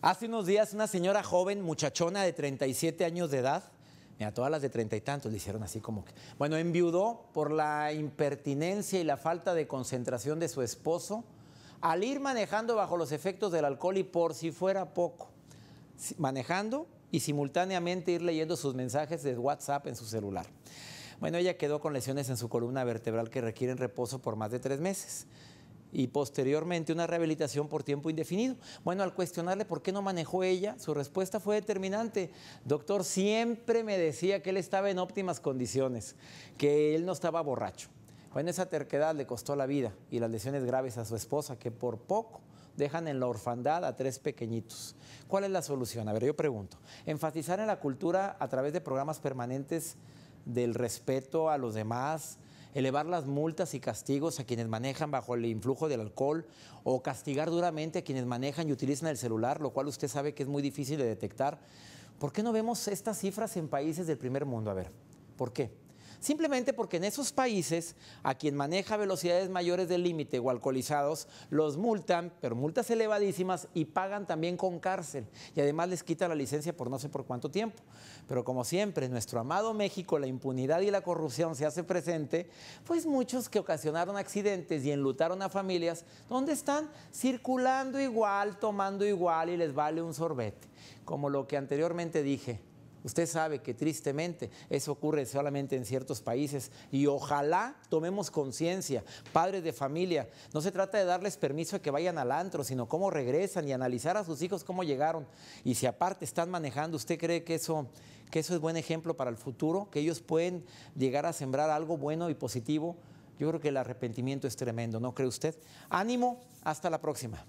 Hace unos días una señora joven, muchachona de 37 años de edad, mira, todas las de treinta y tantos le hicieron así como que, bueno, enviudó por la impertinencia y la falta de concentración de su esposo al ir manejando bajo los efectos del alcohol y por si fuera poco, manejando y simultáneamente ir leyendo sus mensajes de WhatsApp en su celular. Bueno, ella quedó con lesiones en su columna vertebral que requieren reposo por más de tres meses y posteriormente una rehabilitación por tiempo indefinido. Bueno, al cuestionarle por qué no manejó ella, su respuesta fue determinante. Doctor, siempre me decía que él estaba en óptimas condiciones, que él no estaba borracho. Bueno, esa terquedad le costó la vida y las lesiones graves a su esposa, que por poco dejan en la orfandad a tres pequeñitos. ¿Cuál es la solución? A ver, yo pregunto. Enfatizar en la cultura a través de programas permanentes del respeto a los demás, elevar las multas y castigos a quienes manejan bajo el influjo del alcohol o castigar duramente a quienes manejan y utilizan el celular, lo cual usted sabe que es muy difícil de detectar. ¿Por qué no vemos estas cifras en países del primer mundo? A ver, ¿por qué? Simplemente porque en esos países a quien maneja velocidades mayores del límite o alcoholizados los multan, pero multas elevadísimas y pagan también con cárcel. Y además les quita la licencia por no sé por cuánto tiempo. Pero como siempre, en nuestro amado México la impunidad y la corrupción se hace presente, pues muchos que ocasionaron accidentes y enlutaron a familias, donde están? Circulando igual, tomando igual y les vale un sorbete. Como lo que anteriormente dije, Usted sabe que tristemente eso ocurre solamente en ciertos países y ojalá tomemos conciencia, padres de familia, no se trata de darles permiso a que vayan al antro, sino cómo regresan y analizar a sus hijos cómo llegaron. Y si aparte están manejando, ¿usted cree que eso, que eso es buen ejemplo para el futuro? ¿Que ellos pueden llegar a sembrar algo bueno y positivo? Yo creo que el arrepentimiento es tremendo, ¿no cree usted? Ánimo, hasta la próxima.